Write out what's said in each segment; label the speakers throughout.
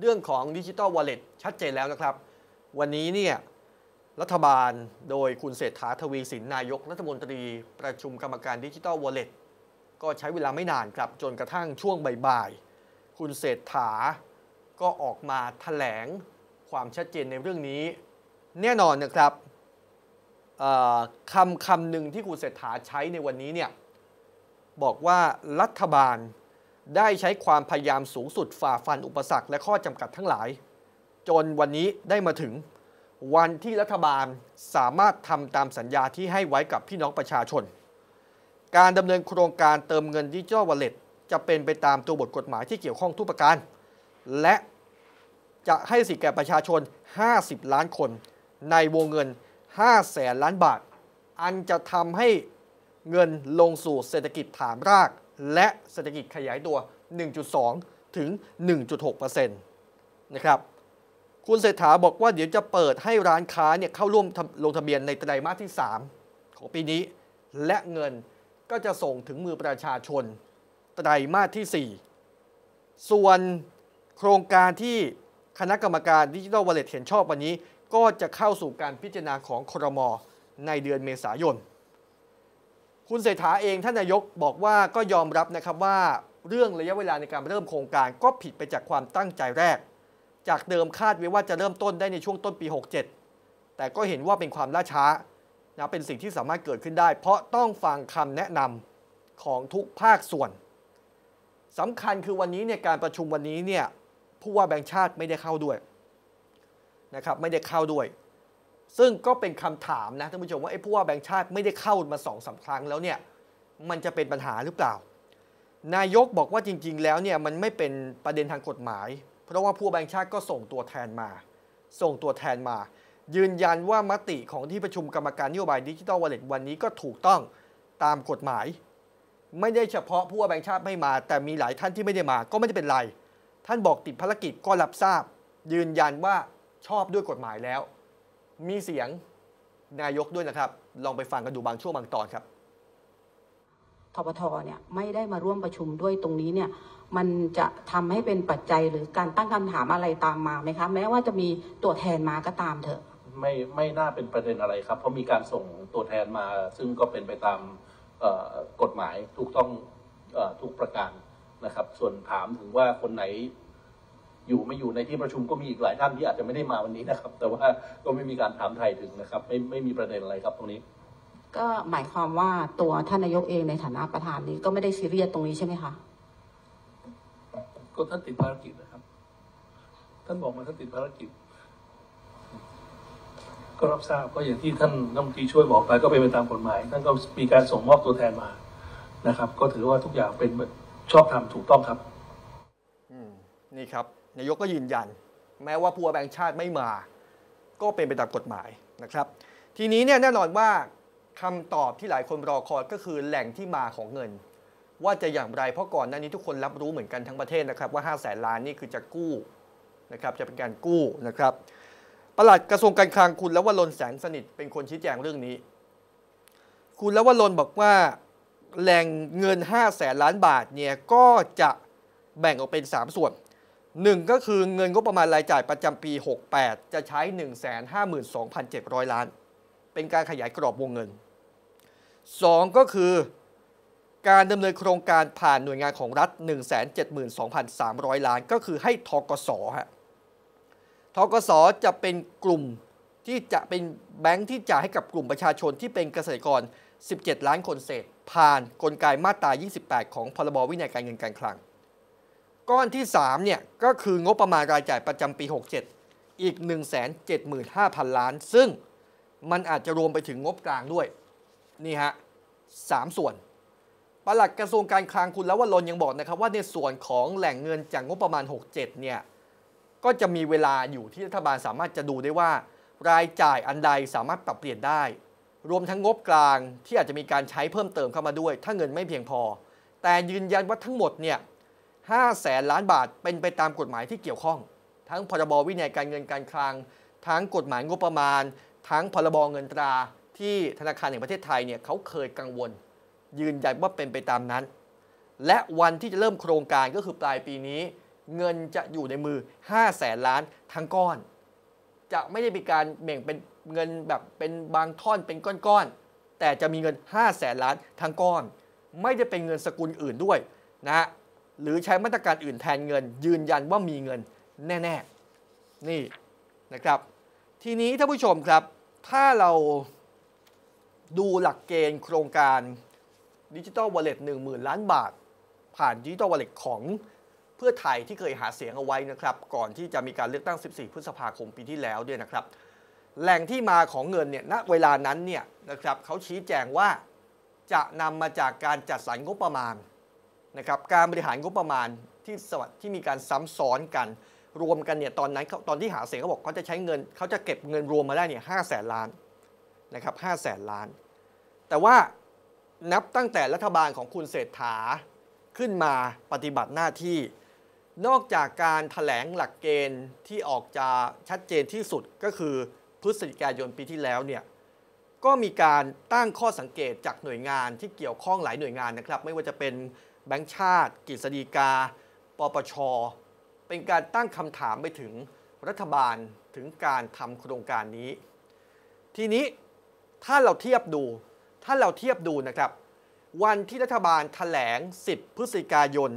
Speaker 1: เรื่องของดิจิตอลวอลเล็ตชัดเจนแล้วนะครับ วันนี้เนี่ยรัฐบาลโดยคุณเศรษฐาทวีสินนายก รัฐมนตรี ประชุมกรรมการดิจิตอลวอลเล็ตก็ใช้เวลาไม่นานครับจนกระทั่งช่วงบ่ายๆคุณเศรษฐาก็ออกมาถแถลงความชัดเจนในเรื่องนี้ แน่นอนนะครับคำคำหนึ่งที่คุณเศรษฐาใช้ในวันนี้เนี่ยบอกว่ารัฐบาลได้ใช้ความพยายามสูงสุดฝ่าฟันอุปสรรคและข้อจำกัดทั้งหลาย จนวันนี้ได้มาถึงวันที่รัฐบาลสามารถทำตามสัญญาที่ให้ไว้กับพี่น้องประชาชน การดำเนินโครงการเติมเงินดิจิทัลวอลเล็ตจะเป็นไปตามตัวบทกฎหมายที่เกี่ยวข้องทุกประการ และจะให้สิทธิแก่ประชาชน 50 ล้านคน ในวงเงิน 5 แสนล้านบาท อันจะทำให้เงินลงสู่เศรษฐกิจฐานรากและเศรษฐกิจขยายตัว 1.2 ถึง 1.6%นะครับ คุณเศรษฐาบอกว่าเดี๋ยวจะเปิดให้ร้านค้าเนี่ยเข้าร่วมลงทะเบียนในไตรมาสที่ 3 ของปีนี้ และเงินก็จะส่งถึงมือประชาชนไตรมาสที่ 4 ส่วนโครงการที่คณะกรรมการดิจิทัลวอลเล็ตเห็นชอบวันนี้ ก็จะเข้าสู่การพิจารณาของครม ในเดือนเมษายนคุณเศรษฐาเองท่านนายกบอกว่าก็ยอมรับนะครับว่าเรื่องระยะเวลาในการเริ่มโครงการก็ผิดไปจากความตั้งใจแรก จากเดิมคาดไว้ว่าจะเริ่มต้นได้ในช่วงต้นปี 67 แต่ก็เห็นว่าเป็นความล่าช้านะเป็นสิ่งที่สามารถเกิดขึ้นได้เพราะต้องฟังคำแนะนำของทุกภาคส่วน สำคัญคือวันนี้ในการประชุมวันนี้เนี่ยผู้ว่าแบงค์ชาติไม่ได้เข้าด้วยนะครับไม่ได้เข้าด้วยซึ่งก็เป็นคำถามนะท่านผู้ชมว่าไอ้ผู้ว่าแบงค์ชาติไม่ได้เข้ามาสองสาครั้งแล้วเนี่ย มันจะเป็นปัญหาหรือเปล่า นายกบอกว่าจริงๆ แล้วเนี่ย มันไม่เป็นประเด็นทางกฎหมาย เพราะว่าผู้แบงค์ชาติก็ส่งตัวแทนมา ส่งตัวแทนมา ยืนยันว่ามติของที่ประชุมกรรมการนโยบายดิจิทัลวอลเล็ตวันนี้ก็ถูกต้องตามกฎหมาย ไม่ได้เฉพาะผู้ว่าแบงค์ชาติไม่มา แต่มีหลายท่านที่ไม่ได้มาก็ไม่ได้เป็นไร ท่านบอกติดภารกิจก็รับทราบ ยืนยันว่าชอบด้วยกฎหมายแล้วมีเสียงนายกด้วยนะครับ ลองไปฟังกันดูบางช่วงบางตอนครับ
Speaker 2: ทบทเนี่ยไม่ได้มาร่วมประชุมด้วยตรงนี้เนี่ยมันจะทำให้เป็นปัจจัยหรือการตั้งคำถามอะไรตามมาไหมคะแม้ว่าจะมีตัวแทนมาก็ตามเถอะ
Speaker 1: ไม่ไม่น่าเป็นประเด็นอะไรครับ เพราะมีการส่งตัวแทนมาซึ่งก็เป็นไปตามกฎหมายถูกต้องทุกประการนะครับ ส่วนถามถึงว่าคนไหนอยู่ไม่อยู่ในที่ประชุมก็มีอีกหลายท่านที่อาจจะไม่ได้มาวันนี้นะครับ แต่ว่าก็ไม่มีการถามไทยถึงนะครับ ไม่ไม่มีประเด็นอะไรครับตรงนี้
Speaker 2: ก็หมายความว่าตัวท่านนายกเองในฐานะประธานนี้ก็ไม่ได้ซีเรียสตรงนี้ใช่ไหมคะก็ท่านติดภารกิจนะครับ ท่านบอกมาท่านติดภารกิจก็รับทราบก็อย่างที่ท่านน้องตีช่วยบอกไปก็เป็นไปตามกฎหมายท่านก็มีการส่งมอบตัวแทนมา นะครับ ก็ถือว่าทุกอย่างเป็นชอบธรรมถูกต้องครับนี่ครับน
Speaker 1: ายกก็ยืนยัน แม้ว่าผู้ว่าแบงค์ชาติไม่มา ก็เป็นไปตามกฎหมายนะครับทีนี้เนี่ยแน่นอนว่าคำตอบที่หลายคนรอคอยก็คือแหล่งที่มาของเงิน ว่าจะอย่างไรเพราะก่อนหน้านี้ทุกคนรับรู้เหมือนกันทั้งประเทศนะครับว่า5้าแสนล้านนี่คือจะกู้นะครับจะเป็นการกู้นะครับประหลัดกระทรวงการคลังคุณแล้วว่าลนแสงสนิทเป็นคนชี้แจงเรื่องนี้ คุณแล้วว่าลนบอกว่าแหล่งเงิน5้าแสนล้านบาทเนี่ยก็จะแบ่งออกเป็น3 ส่วนหนึ่งก็คือเงินงบประมาณรายจ่ายประจำปี 68 จะใช้ 152,700 ล้าน เป็นการขยายกรอบวงเงิน2ก็คือการดำเนินโครงการผ่านหน่วยงานของรัฐ 172,300 ล้าน ก็คือให้ทกศฮะทกศจะเป็นกลุ่มที่จะเป็นแบงค์ที่จ่ายให้กับกลุ่มประชาชนที่เป็นเกษตรกร 17 ล้านคนเศษผ่านนกลไกมาตรา28 ของพรบวินัยการเงินการคลังก้อนที่3เนี่ยก็คืองบประมาณรายจ่ายประจำปี 67 อีก 175,000 ล้าน ซึ่งมันอาจจะรวมไปถึงงบกลางด้วย นี่ฮะสามส่วนปลัดกระทรวงการคลังคุณแล้วว่าลนยังบอกนะครับว่าในส่วนของแหล่งเงินจากงบประมาณ 67เนี่ยก็จะมีเวลาอยู่ที่รัฐบาลสามารถจะดูได้ว่า รายจ่ายอันใดสามารถปรับเปลี่ยนได้ รวมทั้งงบกลางที่อาจจะมีการใช้เพิ่มเติมเข้ามาด้วย ถ้าเงินไม่เพียงพอ แต่ยืนยันว่าทั้งหมดเนี่ย5แสนล้านบาทเป็นไปตามกฎหมายที่เกี่ยวข้อง ทั้งพรบวินัยการเงินการคลัง ทั้งกฎหมายงบประมาณ ทั้งพรบเงินตรา ที่ธนาคารแห่งประเทศไทยเนี่ยเขาเคยกังวลยืนยันว่าเป็นไปตามนั้น และวันที่จะเริ่มโครงการก็คือปลายปีนี้ เงินจะอยู่ในมือ5แสนล้านทั้งก้อนจะไม่ได้มีการแบ่งเป็นเงินแบบเป็นบางท่อนเป็นก้อนๆแต่จะมีเงิน5แสนล้านทั้งก้อนไม่ได้เป็นเงินสกุลอื่นด้วยนะหรือใช้มาตรการอื่นแทนเงิน ยืนยันว่ามีเงินแน่ๆนี่นะครับทีนี้ท่านผู้ชมครับ ถ้าเราดูหลักเกณฑ์โครงการดิจิตอลวอลเล็ตหนึ่งหมื่นล้านบาท ผ่านดิจิตอลวอลเล็ตของเพื่อไทยที่เคยหาเสียงเอาไว้นะครับ ก่อนที่จะมีการเลือกตั้ง 14 พฤษภาคมปีที่แล้วด้วยนะครับ แหล่งที่มาของเงินเนี่ยณเวลานั้นเนี่ยนะครับเขาชี้แจงว่าจะนำมาจากการจัดสรรงบประมาณนะครับการบริหารงบประมาณที่สวัสดที่มีการซ้ำซ้อนกันรวมกันเนี่ยตอนนั้นตอนที่หาเสียงเขาบอกเขาจะใช้เงินเขาจะเก็บเงินรวมมาได้เนี่ยห้าแสนล้านนะครับห้าแสนล้าน แต่ว่านับตั้งแต่รัฐบาลของคุณเศรษฐาขึ้นมาปฏิบัติหน้าที่ นอกจากการถแถลงหลักเกณฑ์ที่ออกจะชัดเจนที่สุดก็คือพฤศจิกายนปีที่แล้วเนี่ยก็มีการตั้งข้อสังเกตจากหน่วยงานที่เกี่ยวข้องหลายหน่วยงานนะครับไม่ว่าจะเป็นแบงค์ชาติ กฤษฎีกา ปปช เป็นการตั้งคำถามไปถึงรัฐบาลถึงการทำโครงการนี้ ทีนี้ถ้าเราเทียบดูถ้าเราเทียบดูนะครับ วันที่รัฐบาลถแถลง 10 พฤศจิกายน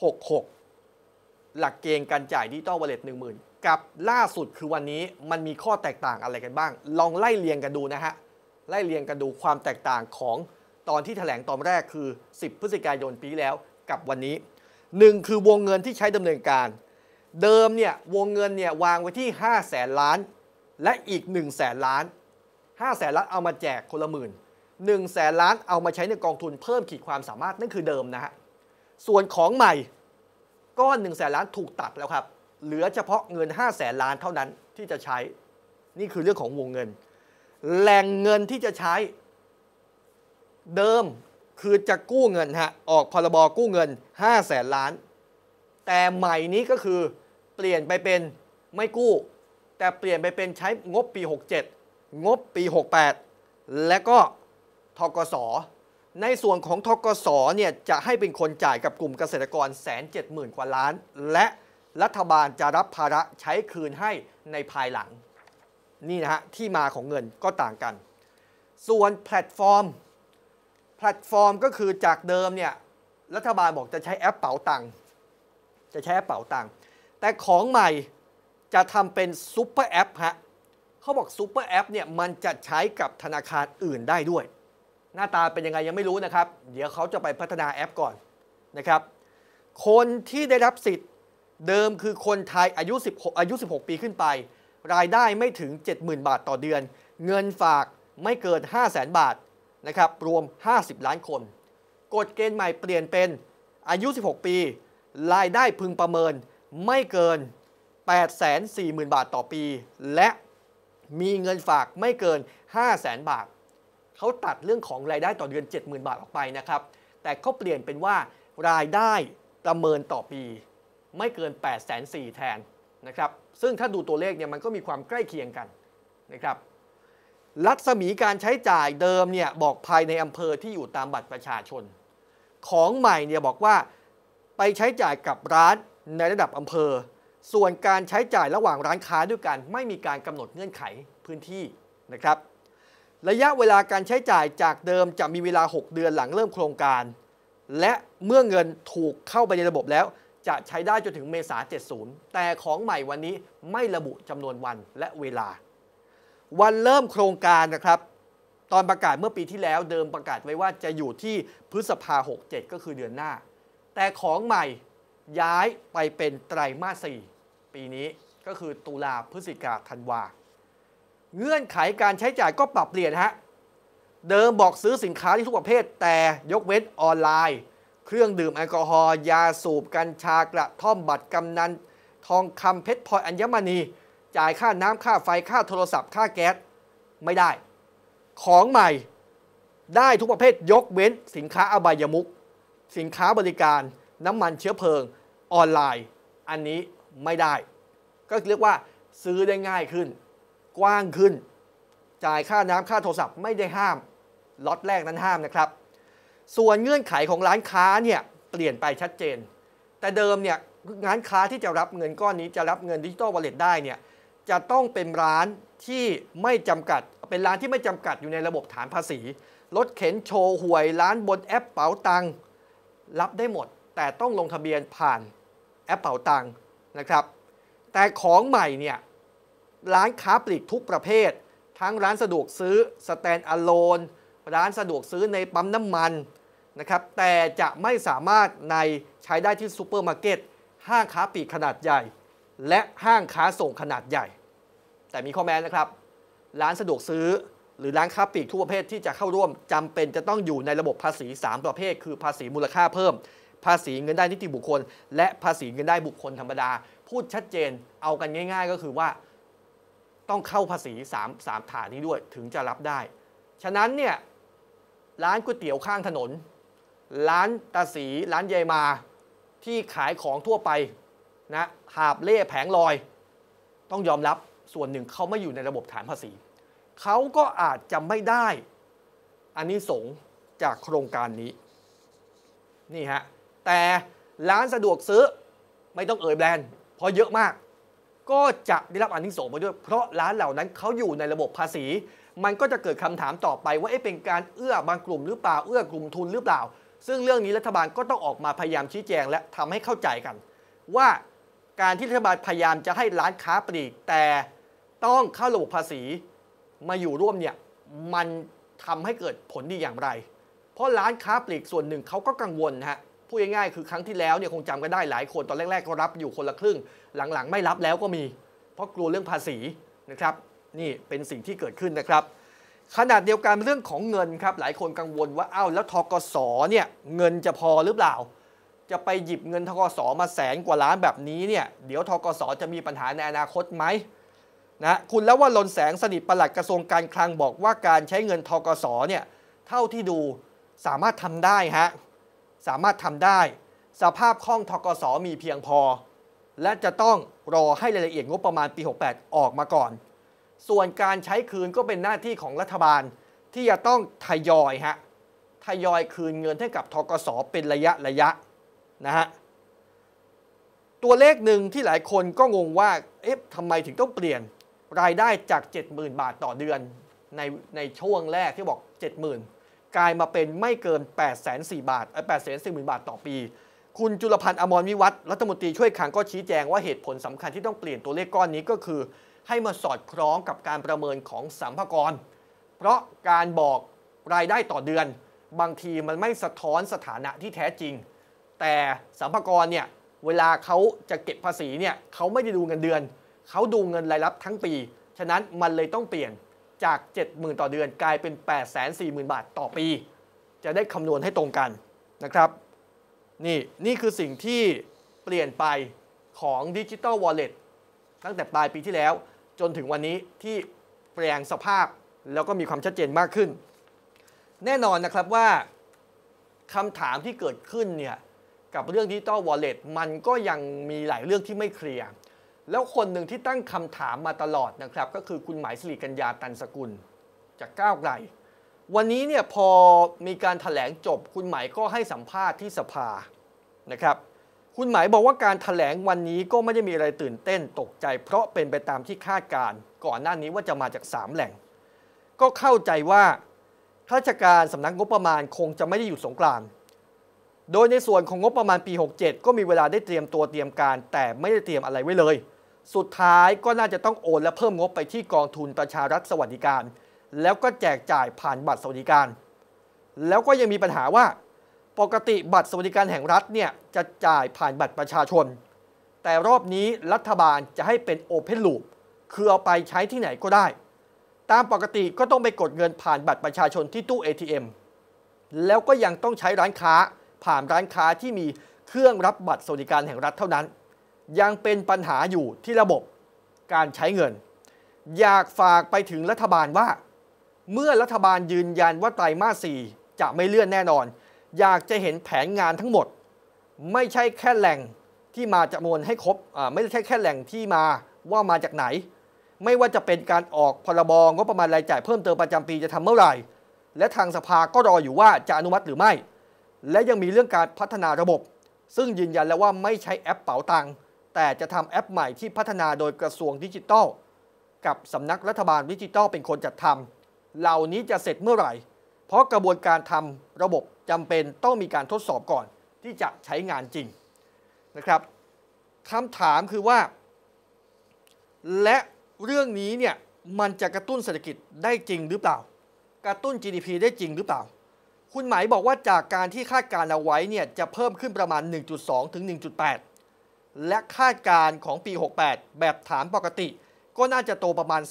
Speaker 1: 66 หลักเกณฑ์การจ่ายดิจิตอลวอลเล็ต10,000กับล่าสุดคือวันนี้มันมีข้อแตกต่างอะไรกันบ้าง ลองไล่เรียงกันดูนะฮะไล่เรียงกันดูความแตกต่างของตอนที่ถแถลงตอนแรกคือ 10 พฤศจิกายนปีแล้วกับวันนี้ 1 คือวงเงินที่ใช้ดำเนินการ เดิมเนี่ยวงเงินเนี่ยวางไว้ที่ 5 0 0แสนล้าน และอีก 1 0 0 0 0แสนล้าน5 0 0แสนล้านเอามาแจกคนละหมื่น1แสนล้านเอามาใช้ในกองทุนเพิ่มขีดความสามารถนั่นคือเดิมนะฮะ ส่วนของใหม่ ก้อน1นึ่งแสนล้านถูกตัดแล้วครับ เหลือเฉพาะเงิน5แสนล้านเท่านั้นที่จะใช้ นี่คือเรื่องของวงเงิน แหล่งเงินที่จะใช้เดิมคือจะกู้เงินฮะออกพรบกู้เงิน 5 0 0แสนล้าน แต่ใหม่นี้ก็คือเปลี่ยนไปเป็นไม่กู้ แต่เปลี่ยนไปเป็นใช้งบปี 67 งบปี 68 และก็ทกศในส่วนของทกศเนี่ยจะให้เป็นคนจ่ายกับกลุ่มเกษตรกรแสนเจ็ดหมื่นกว่าล้าน และรัฐบาลจะรับภาระใช้คืนให้ในภายหลัง นี่นะฮะที่มาของเงินก็ต่างกัน ส่วนแพลตฟอร์มพลตฟอร์มก็คือจากเดิมเนี่ยรัฐบาลบอกจะใช้แอปเป๋าตังค์จะใช้แอปเป๋าตังค์แต่ของใหม่จะทำเป็นซูเปอร์แอปฮะเขาบอกซูเปอร์แอปเนี่ยมันจะใช้กับธนาคารอื่นได้ด้วย หน้าตาเป็นยังไงยังไม่รู้นะครับ เดี๋ยวเขาจะไปพัฒนาแอปก่อนนะครับคนที่ได้รับสิทธิ์เดิมคือคนไทยอายุ 16 อายุ 16 ปีขึ้นไป รายได้ไม่ถึง 70,000 บาทต่อเดือน เงินฝากไม่เกิน 5 0 0 0 0 0 บาทนะครับรวม 50 ล้านคนกฎเกณฑ์ใหม่เปลี่ยนเป็นอายุ 16 ปีรายได้พึงประเมิน ไม่เกิน 840,000 บาทต่อปี และมีเงินฝากไม่เกิน500,000 บาทเขาตัดเรื่องของรายได้ต่อเดือน70,000 บาทออกไปนะครับแต่เขาเปลี่ยนเป็นว่ารายได้ประเมินต่อปี ไม่เกิน 8 4 0 0 0แทนนะครับซึ่งถ้าดูตัวเลขเนี่ยมันก็มีความใกล้เคียงกันนะครับรัศมีการใช้จ่ายเดิมเนี่ยบอกภายในอำเภอที่อยู่ตามบัตรประชาชน ของใหม่เนี่ยบอกว่า ไปใช้จ่ายกับร้านในระดับอำเภอ ส่วนการใช้จ่ายระหว่างร้านค้าด้วยกัน ไม่มีการกำหนดเงื่อนไขพื้นที่นะครับ ระยะเวลาการใช้จ่ายจากเดิมจะมีเวลา 6 เดือนหลังเริ่มโครงการ และเมื่อเงินถูกเข้าไปในระบบแล้วจะใช้ได้จนถึงเมษา 70 แต่ของใหม่วันนี้ไม่ระบุจำนวนวันและเวลาวันเริ่มโครงการนะครับ ตอนประกาศเมื่อปีที่แล้วเดิมประกาศไว้ว่าจะอยู่ที่พฤษภา 67 ก็คือเดือนหน้า แต่ของใหม่ย้ายไปเป็นไตรมาส4ปีนี้ก็คือตุลาพฤศจิกาธันวา เงื่อนไขการใช้จ่ายก็ปรับเปลี่ยนฮะ เดิมบอกซื้อสินค้าที่ทุกประเภท แต่ยกเว้นออนไลน์ เครื่องดื่มแอลกอฮอล์ยาสูบ กัญชากระท่อมบัตรกำนันทองคำเพชรพลอยอัญมณีจ่ายค่าน้ำค่าไฟค่าโทรศัพท์ค่าแก๊สไม่ได้ ของใหม่ได้ทุกประเภทยกเว้นสินค้าอบายมุก สินค้าบริการน้ำมันเชื้อเพลิงออนไลน์ อันนี้ไม่ได้ ก็เรียกว่าซื้อได้ง่ายขึ้น กว้างขึ้น จ่ายค่าน้ำค่าโทรศัพท์ไม่ได้ห้ามล็อตแรกนั้นห้ามนะครับ ส่วนเงื่อนไขของร้านค้าเนี่ยเปลี่ยนไปชัดเจน แต่เดิมเนี่ยร้านค้าที่จะรับเงินก้อนนี้จะรับเงินดิจิตอลวอลเล็ตได้เนี่ยจะต้องเป็นร้านที่ไม่จำกัด เป็นร้านที่ไม่จำกัดอยู่ในระบบฐานภาษีรถเข็นโชว์หวยร้านบนแอปเป๋าตัง รับได้หมดแต่ต้องลงทะเบียนผ่านแอปเป๋าตังนะครับแต่ของใหม่เนี่ยร้านค้าปลีกทุกประเภท ทั้งร้านสะดวกซื้อสแตนอะโลนร้านสะดวกซื้อในปั๊มน้ำมันนะครับแต่จะไม่สามารถในใช้ได้ที่ซูเปอร์มาร์เก็ตห้างค้าปลีกขนาดใหญ่และห้างค้าส่งขนาดใหญ่ แต่มีข้อแม้นะครับ ร้านสะดวกซื้อหรือร้านค้าปลีกทุกประเภทที่จะเข้าร่วม จำเป็นจะต้องอยู่ในระบบภาษี 3 ประเภท คือภาษีมูลค่าเพิ่ม ภาษีเงินได้นิติบุคคล และภาษีเงินได้บุคคลธรรมดา พูดชัดเจนเอากันง่ายๆ ก็คือว่าต้องเข้าภาษี3 3ฐานนี้ด้วย ถึงจะรับได้ ฉะนั้นเนี่ยร้านก๋วยเตี๋ยวข้างถนน ร้านตาสีร้านยายมาที่ขายของทั่วไปนะหาบเล่แผงลอย ต้องยอมรับ ส่วนหนึ่งเขาไม่อยู่ในระบบฐานภาษี เขาก็อาจจะไม่ได้ อันนี้สงจากโครงการนี้ นี่ฮะ แต่ ร้านสะดวกซื้อ ไม่ต้องเอ่ยแบรนด์เพราะเยอะมาก ก็จะได้รับอันนี้สงไปด้วย เพราะร้านเหล่านั้นเขาอยู่ในระบบภาษี มันก็จะเกิดคำถามต่อไปว่าเอ๊ะเป็นการเอื้อบางกลุ่มหรือเปล่า เอื้อกลุ่มทุนหรือเปล่า ซึ่งเรื่องนี้รัฐบาลก็ต้องออกมาพยายามชี้แจงและทำให้เข้าใจกัน ว่าการที่รัฐบาลพยายามจะให้ร้านค้าปลีกแต่ต้องเข้าระบบภาษีมาอยู่ร่วมเนี่ยมันทำให้เกิดผลดีอย่างไร เพราะร้านค้าปลีกส่วนหนึ่งเขาก็กังวลนะฮะพูดง่ายๆคือครั้งที่แล้วเนี่ย คงจำกันได้หลายคนตอนแรกๆก็รับอยู่คนละครึ่ง หลังๆ ไม่รับแล้วก็มี เพราะกลัวเรื่องภาษีนะครับนี่เป็นสิ่งที่เกิดขึ้นนะครับ ขนาดเดียวกันเรื่องของเงินครับหลายคนกังวลว่าอ้าวแล้วทกศเนี่ยเงินจะพอหรือเปล่าจะไปหยิบเงินทกศมาแสนกว่าล้านแบบนี้เนี่ย เดี๋ยวทกศจะมีปัญหาในอนาคตไหมนะ คุณแล้วว่าลนแสงสนิทประหลัดกระทรวงการคลังบอกว่า การใช้เงินทกศเนี่ย เท่าที่ดูสามารถทำได้ฮะ สามารถทำได้ สภาพคล่องทกศมีเพียงพอ และจะต้องรอให้รายละเอียดงบประมาณปี 68 ออกมาก่อน ส่วนการใช้คืนก็เป็นหน้าที่ของรัฐบาล ที่จะต้องทยอยฮะ ทยอยคืนเงินให้กับทกศเป็นระยะระยะนะฮะตัวเลขหนึ่งที่หลายคนก็งงว่าเอ๊ะทำไมถึงต้องเปลี่ยนรายได้จาก 70,000 บาทต่อเดือน ในในช่วงแรกที่บอก 70,000 กลายมาเป็นไม่เกิน8 4 0 0บาท8 4 0 0นบาทต่อปี คุณจุลพันธ์อมรวิวัฒรัฐมนตรีช่วยขังก็ชี้แจงว่าเหตุผลสำคัญที่ต้องเปลี่ยนตัวเลขก้อนนี้ก็คือให้มาสอดคล้องกับการประเมินของสัมภากรเพราะการบอกรายได้ต่อเดือน บางทีมันไม่สะท้อนสถานะที่แท้จริงแต่สัมภาระเนี่ย เวลาเขาจะเก็บภาษีเนี่ยเขาไม่ได้ดูเงินเดือน เขาดูเงินรายรับทั้งปี ฉะนั้นมันเลยต้องเปลี่ยนจาก 70,000 ต่อเดือนกลายเป็น 840,000 บาทต่อปี จะได้คำนวณให้ตรงกันนะครับนี่นี่คือสิ่งที่เปลี่ยนไปของดิจิ t a l Wallet ตั้งแต่ปลายปีที่แล้ว จนถึงวันนี้ที่เปลี่ยนสภาพแล้วก็มีความชัดเจนมากขึ้น แน่นอนนะครับว่าคำถามที่เกิดขึ้นเนี่ยกับเรื่องดิจิตอลวอลเล็ตมันก็ยังมีหลายเรื่องที่ไม่เคลียร์แล้วคนหนึ่งที่ตั้งคำถามมาตลอดนะครับ ก็คือคุณหมายสิริกัญญาตันสกุลจากก้าวไกลวันนี้เนี่ยพอมีการถแถลงจบ คุณหมายก็ให้สัมภาษณ์ที่สภานะครับ คุณหมายบอกว่าการถแถลงวันนี้ก็ไม่ได้มีอะไรตื่นเต้นตกใจ เพราะเป็นไปตามที่คาดการก่อนหน้านี้ว่าจะมาจาก 3 แหล่ง ก็เข้าใจว่าข้าราชการสำนักงบประมาณคงจะไม่ได้อยู่สงกรานโดยในส่วนของงบประมาณปี 67 ก็มีเวลาได้เตรียมตัวเตรียมการ แต่ไม่ได้เตรียมอะไรไว้เลย สุดท้ายก็น่าจะต้องโอนและเพิ่มงบไปที่กองทุนประชารัฐสวัสดิการ แล้วก็แจกจ่ายผ่านบัตรสวัสดิการ แล้วก็ยังมีปัญหาว่า ปกติบัตรสวัสดิการแห่งรัฐเนี่ยจะจ่ายผ่านบัตรประชาชน แต่รอบนี้รัฐบาลจะให้เป็นโอเพนลูปคือเอาไปใช้ที่ไหนก็ได้ ตามปกติก็ต้องไปกดเงินผ่านบัตรประชาชนที่ตู้ ATM แล้วก็ยังต้องใช้ร้านค้าผ่านร้านค้าที่มีเครื่องรับบัตรสวัสดิการแห่งรัฐเท่านั้น ยังเป็นปัญหาอยู่ที่ระบบการใช้เงิน อยากฝากไปถึงรัฐบาลว่า เมื่อรัฐบาลยืนยันว่าไตรมาส่จะไม่เลื่อนแน่นอน อยากจะเห็นแผนงานทั้งหมด ไม่ใช่แค่แหล่งที่มาจำนวนให้ครบไม่ใช่แค่แหล่งที่มาว่ามาจากไหน ไม่ว่าจะเป็นการออกพรบงบประมาณรายจ่ายเพิ่มเติมประจำปีจะทำเมื่อไหร่ และทางสภาก็รออยู่ว่าจะอนุมัติหรือไม่และยังมีเรื่องการพัฒนาระบบ ซึ่งยืนยันแล้วว่าไม่ใช้แอปเป๋าตังค์แต่จะทำแอปใหม่ที่พัฒนาโดยกระทรวงดิจิทัล กับสำนักรัฐบาลดิจิทัลเป็นคนจัดทำ เหล่านี้จะเสร็จเมื่อไหร่ เพราะกระบวนการทำระบบจำเป็นต้องมีการทดสอบก่อนที่จะใช้งานจริง นะครับคำถามคือว่า และเรื่องนี้เนี่ย มันจะกระตุ้นเศรษฐกิจได้จริงหรือเปล่า กระตุ้น GDP ได้จริงหรือเปล่าคุณหมายบอกว่าจากการที่คาดการเอาไว้เนี่ยจะเพิ่มขึ้นประมาณ 1.2 ถึง 1.8 และคาดการของปี 68 แบบฐานปกติ ก็น่าจะโตประมาณ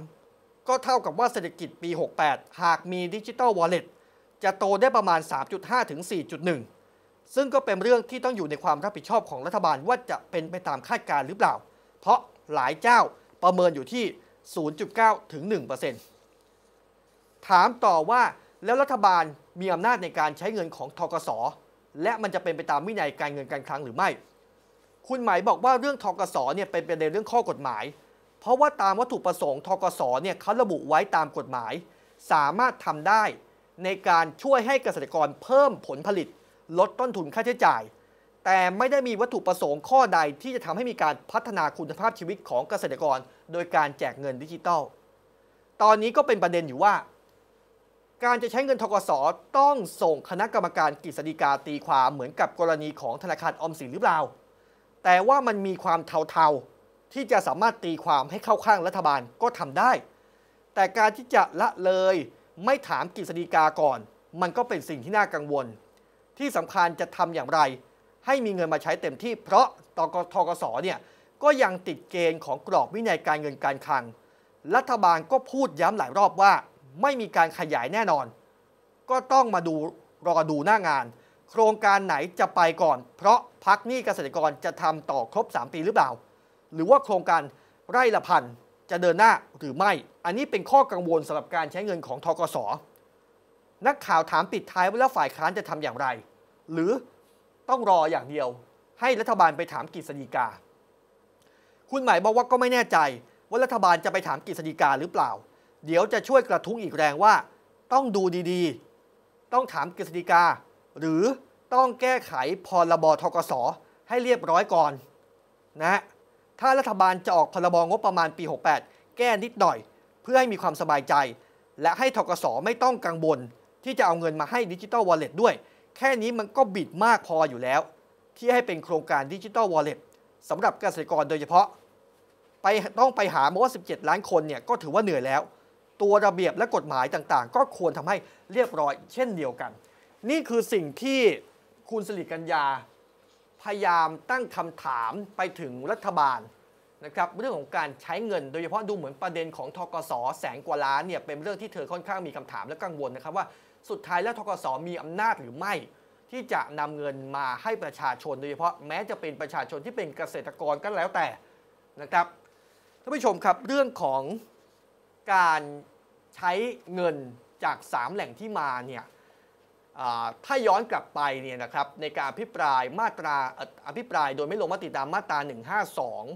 Speaker 1: 3.3 ก็เท่ากับว่าเศรษฐกิจปี 68 หากมีดิจิตอลวอลเล็ตจะโตได้ประมาณ 3.5 ถึง 4.1 ซึ่งก็เป็นเรื่องที่ต้องอยู่ในความรับผิดชอบของรัฐบาลว่าจะเป็นไปตามคาดการหรือเปล่า เพราะหลายเจ้าประเมินอยู่ที่ 0.9 ถึง 1%ถามต่อว่าแล้วรัฐบาลมีอำนาจในการใช้เงินของทกศและมันจะเป็นไปตามวินัยการเงินการคลังหรือไม่ คุณหมายบอกว่าเรื่องทกศเนี่ยเป็นประเด็นเรื่องข้อกฎหมาย เพราะว่าตามวัตถุประสงค์ทกศเนี่ยเขาระบุไว้ตามกฎหมาย สามารถทำได้ในการช่วยให้เกษตรกรเพิ่มผลผลิต ลดต้นทุนค่าใช้จ่าย แต่ไม่ได้มีวัตถุประสงค์ข้อใดที่จะทำให้มีการพัฒนาคุณภาพชีวิตของเกษตรกร โดยการแจกเงินดิจิตอลตอนนี้ก็เป็นประเด็นอยู่ว่าการจะใช้เงินทกศต้องส่งคณะกรรมการกฤษฎีกาตีความเหมือนกับกรณีของธนาคารออมสินหรือเปล่า แต่ว่ามันมีความเทาๆ ที่จะสามารถตีความให้เข้าข้างรัฐบาลก็ทำได้ แต่การที่จะละเลยไม่ถามกฤษฎีกาก่อน มันก็เป็นสิ่งที่น่ากังวล ที่สำคัญจะทำอย่างไร ให้มีเงินมาใช้เต็มที่เพราะตกทกศเนี่ยก็ยังติดเกณฑ์ของกรอบวินัยการเงินการคลัง รัฐบาลก็พูดย้ำหลายรอบว่าไม่มีการขยายแน่นอน ก็ต้องมาดูรอดูหน้างาน โครงการไหนจะไปก่อน เพราะพักหนี้เกษตรกรจะทำต่อครบ 3 ปีหรือเปล่า หรือว่าโครงการไร่ละพันจะเดินหน้าหรือไม่อันนี้เป็นข้อกังวลสำหรับการใช้เงินของทกศนักข่าวถามปิดท้ายว่าแล้วฝ่ายค้านจะทำอย่างไร หรือต้องรออย่างเดียว ให้รัฐบาลไปถามกฤษฎีกาคุณหมายบอกว่าก็ไม่แน่ใจว่ารัฐบาลจะไปถามกฤษฎีกาหรือเปล่าเดี๋ยวจะช่วยกระทุ้งอีกแรงว่า ต้องดูดีๆ ต้องถามกฤษฎีกา หรือต้องแก้ไขพรบทกศให้เรียบร้อยก่อน นะถ้ารัฐบาลจะออกพรบงบประมาณปี 68 แก้นิดหน่อย เพื่อให้มีความสบายใจ และให้ทกศไม่ต้องกังวลที่จะเอาเงินมาให้ดิจิตอลวอลเล็ตด้วย แค่นี้มันก็บิดมากพออยู่แล้ว ที่ให้เป็นโครงการดิจิตอลวอลเล็ตสำหรับเกษตรกรโดยเฉพาะ ไปต้องไปหาโมว่า17 ล้านคนเนี่ยก็ถือว่าเหนื่อยแล้วตัวระเบียบและกฎหมายต่างๆ ก็ควรทำให้เรียบร้อยเช่นเดียวกัน นี่คือสิ่งที่คุณสิริกัญญา พยายามตั้งคำถามไปถึงรัฐบาลนะครับ เรื่องของการใช้เงินโดยเฉพาะดูเหมือนประเด็นของทกสแสนกว่าล้านเนี่ยเป็นเรื่องที่เธอค่อนข้างมีคำถามและกังวลนะครับ ว่าสุดท้ายแล้วทกสมีอำนาจหรือไม่ที่จะนำเงินมาให้ประชาชน โดยเฉพาะแม้จะเป็นประชาชนที่เป็นเกษตรกรก็แล้วแต่นะครับท่านผู้ชมครับเรื่องของการใช้เงินจาก 3 แหล่งที่มาเนี่ยถ้าย้อนกลับไปเนี่ยนะครับในการอภิปรายมาตราอภิปรายโดยไม่ลงมติตามมาตรา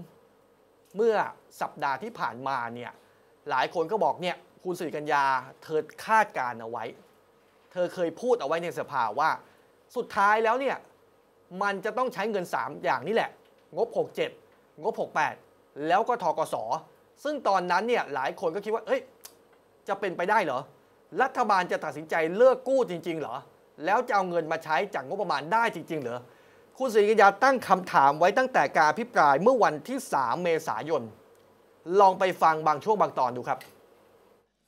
Speaker 1: 152 เมื่อสัปดาห์ที่ผ่านมาเนี่ย หลายคนก็บอกเนี่ยคุณสิริกัญญาเธอคาดการเอาไว้ เธอเคยพูดเอาไว้ในสภาว่าสุดท้ายแล้วเนี่ย มันจะต้องใช้เงิน 3 อย่างนี่แหละ งบ 67 งบ 68 แล้วก็ทกศซึ่งตอนนั้นเนี่ยหลายคนก็คิดว่าเฮ้ย จะเป็นไปได้เหรอ รัฐบาลจะตัดสินใจเลิกกู้จริง ๆ เหรอ แล้วจะเอาเงินมาใช้จากงบประมาณได้จริงๆเหรอ คุณศรีกญยาตั้งคำถามไว้ตั้งแต่การพิปราย เมื่อวันที่ 3 เมษายน ลองไปฟังบางช่วงบางตอนดูครับ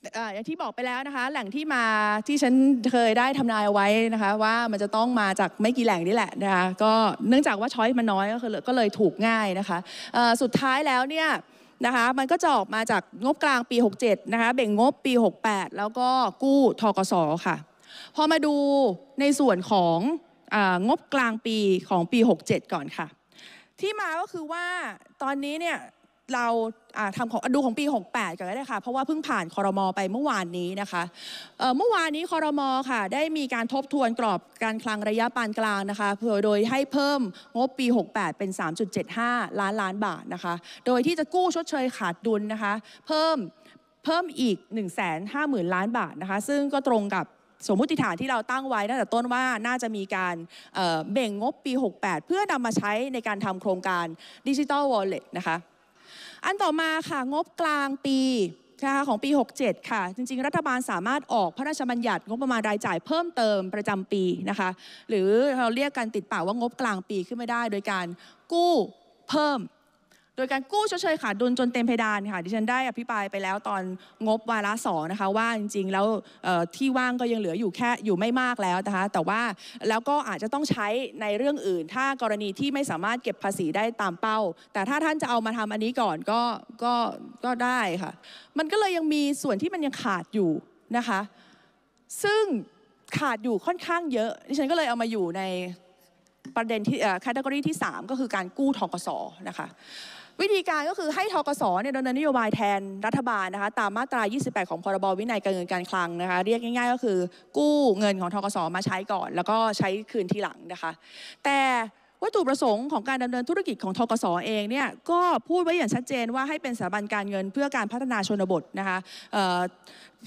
Speaker 2: อย่างที่บอกไปแล้วนะคะ แหล่งที่มาที่ฉันเคยได้ทำนายไว้นะคะ ว่ามันจะต้องมาจากไม่กี่แหล่งนี่แหละนะคะก็เนื่องจากว่าช้อยมันน้อยก็เลยถูกง่ายนะคะ สุดท้ายแล้วเนี่ยนะคะมันก็จะออกมาจากงบกลางปี 67 นะคะเบ่งงบปี 68 แล้วก็กู้ทกศค่ะ พอมาดูในส่วนของงบกลางปีของปี 67 ก่อนค่ะ ที่มาก็คือว่าตอนนี้เนี่ยเราทำของดูของปี 68กันก็ได้ค่ะ เพราะว่าเพิ่งผ่านคอรมอไปเมื่อวานนี้นะคะ เมื่อวานนี้คอรมอค่ะ ได้มีการทบทวนกรอบการคลังระยะปานกลางนะคะโดยให้เพิ่มงบปี 68 เป็น3.75ล้านล้านบาทนะคะ โดยที่จะกู้ชดเชยขาดดุลนะคะ เพิ่มเพิ่มอีก150,000ล้านบาทนะคะ ซึ่งก็ตรงกับสมมติฐานที่เราตั้งไว้ตั้งแต่ต้นว่าน่าจะมีการเบ่งงบปี 68 เพื่อนำมาใช้ในการทำโครงการดิจิทัลวอลเล็ตนะคะอันต่อมาค่ะ งบกลางปีนะคะของปี 67 ค่ะ จริงๆ รัฐบาลสามารถออกพระราชบัญญัติงบประมาณรายจ่ายเพิ่มเติมประจำปีนะคะ หรือเราเรียกกันติดปากว่างบกลางปีขึ้นไม่ได้โดยการกู้เพิ่มดยการกู้ชดเชยขาดดุลจนเต็มเพดานค่ะดิฉันได้อภิปรายไปแล้วตอนงบวาระสองนะคะว่าจริงๆแล้วที่ว่างก็ยังเหลืออยู่แค่อยู่ไม่มากแล้วนะคะแต่ว่าแล้วก็อาจจะต้องใช้ในเรื่องอื่น ถ้ากรณีที่ไม่สามารถเก็บภาษีได้ตามเป้า แต่ถ้าท่านจะเอามาทำอันนี้ก่อนก็ก็ก็ได้ค่ะมันก็เลยยังมีส่วนที่มันยังขาดอยู่นะคะซึ่งขาดอยู่ค่อนข้างเยอะดิฉันก็เลยเอามาอยู่ในประเด็นที่แคตตากรีที่ 3 ก็คือการกู้ทกสนะคะวิธีการก็คือให้ทกศเนี่ยดำเนินนโยบายแทนรัฐบาลนะคะ ตามมาตรา 28 ของพรบวินัยการเงินการคลังนะคะ เรียกง่ายๆก็คือ กู้เงินของทกศมาใช้ก่อน แล้วก็ใช้คืนทีหลังนะคะ แต่วัตถุประสงค์ของการดำเนินธุรกิจของทกสเองเนี่ยก็พูดไว้อย่างชัดเจนว่าให้เป็นสถาบันการเงิน เพื่อการพัฒนาชนบทนะคะ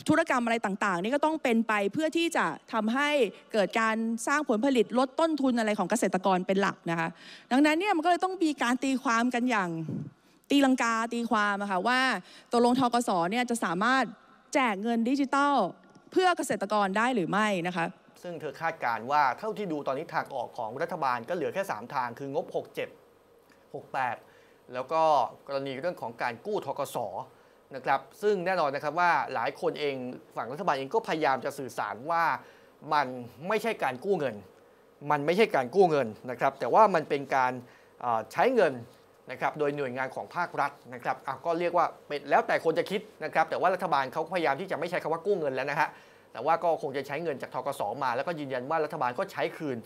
Speaker 2: ธุรกรรมอะไรต่างๆ นี่ก็ต้องเป็นไปเพื่อที่จะทำให้เกิดการสร้างผลผลิตลดต้นทุนอะไรของเกษตรกรเป็นหลักนะคะ ดังนั้นเนี่ยมันก็เลยต้องมีการตีความกันอย่าง ตีลังกาตีความะค่ะว่าตกลงทกสเนี่ยจะสามารถแจกเงินดิจิตอลเพื่อเกษตรกรได้หรือไม่นะคะ
Speaker 1: ซึ่งเธอคาดการว่า เท่าที่ดูตอนนี้ทางออกของรัฐบาลก็เหลือแค่ 3 ทางคืองบ 67 68 แล้วก็กรณีเรื่องของการกู้ทกศนะครับซึ่งแน่นอนนะครับว่าหลายคนเองฝั่งรัฐบาลเองก็พยายามจะสื่อสารว่ามันไม่ใช่การกู้เงิน มันไม่ใช่การกู้เงินนะครับแต่ว่ามันเป็นการใช้เงินนะครับโดยหน่วยงานของภาครัฐนะครับก็เรียกว่าเป็นแล้วแต่คนจะคิดนะครับ แต่ว่ารัฐบาลเขาพยายามที่จะไม่ใช้คำว่ากู้เงินแล้วนะฮะแต่ว่าก็คงจะใช้เงินจากทกสมา แล้วก็ยืนยันว่ารัฐบาลก็ใช้คืน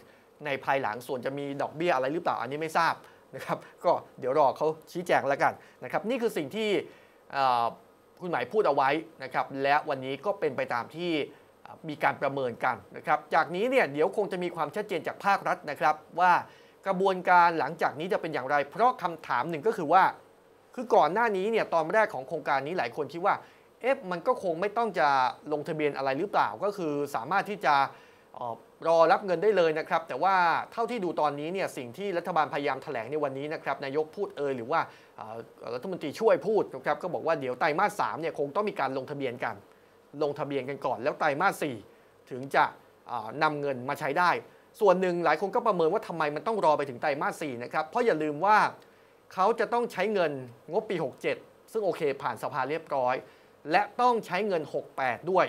Speaker 1: ในภายหลังส่วนจะมีดอกเบี้ยอะไรหรือเปล่าอันนี้ไม่ทราบนะครับก็เดี๋ยวรอเขาชี้แจงแล้วกันนะครับนี่คือสิ่งที่คุณหมายพูดเอาไว้นะครับและวันนี้ก็เป็นไปตามที่มีการประเมินกันนะครับจากนี้เนี่ยเดี๋ยวคงจะมีความชัดเจนจากภาครัฐนะครับ ว่ากระบวนการหลังจากนี้จะเป็นอย่างไร เพราะคำถามหนึ่งก็คือว่า คือก่อนหน้านี้เนี่ยตอนแรกของโครงการนี้หลายคนคิดว่าเอ๊ะ มันก็คงไม่ต้องจะลงทะเบียนอะไรหรือเปล่า ก็คือสามารถที่จะรอรับเงินได้เลยนะครับ แต่ว่าเท่าที่ดูตอนนี้เนี่ย สิ่งที่รัฐบาลพยายามแถลงในวันนี้นะครับ นายกพูดเอ่ยหรือว่ารัฐมนตรีช่วยพูดนะครับ ก็บอกว่าเดี๋ยวไตรมาสสามเนี่ยคงต้องมีการลงทะเบียนกัน ลงทะเบียนกันก่อน แล้วไตรมาสสี่ถึงจะนำเงินมาใช้ได้ ส่วนหนึ่งหลายคนก็ประเมินว่าทำไมมันต้องรอไปถึงไตรมาสสี่นะครับ เพราะอย่าลืมว่าเขาจะต้องใช้เงินงบปี67ซึ่งโอเค ผ่านสภาเรียบร้อยและต้องใช้เงิน 68 ด้วย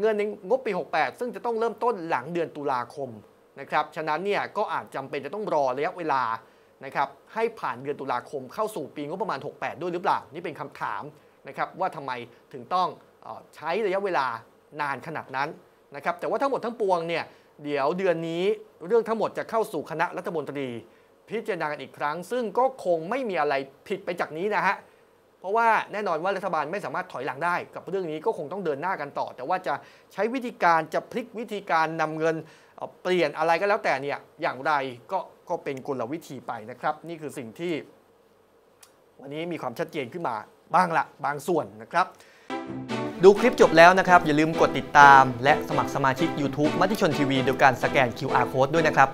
Speaker 1: เงินในงบปี 68 ซึ่งจะต้องเริ่มต้นหลังเดือนตุลาคมนะครับ ฉะนั้นเนี่ยก็อาจจำเป็นจะต้องรอระยะเวลานะครับให้ผ่านเดือนตุลาคม เข้าสู่ปีงบประมาณ 68 ด้วยหรือเปล่า นี่เป็นคำถามนะครับ ว่าทำไมถึงต้องใช้ระยะเวลานานขนาดนั้นนะครับ แต่ว่าทั้งหมดทั้งปวงเนี่ยเดี๋ยวเดือนนี้เรื่องทั้งหมดจะเข้าสู่คณะรัฐมนตรี พิจารณากันอีกครั้ง ซึ่งก็คงไม่มีอะไรผิดไปจากนี้นะฮะเพราะว่าแน่นอนว่ารัฐบาลไม่สามารถถอยหลังได้ กับเรื่องนี้ก็คงต้องเดินหน้ากันต่อ แต่ว่าจะใช้วิธีการจะพลิกวิธีการนำเงินเปลี่ยนอะไรก็แล้วแต่เนี่ยอย่างไรก็ก็เป็นกลวิธีไปนะครับ นี่คือสิ่งที่ วันนี้มีความชัดเจนขึ้นมาบ้างละบางส่วนนะครับ ดูคลิปจบแล้วนะครับอย่าลืมกดติดตามและสมัครสมาชิก YouTube มัติชนทีวีโดยการสแกน QR Code ด้วยนะครับ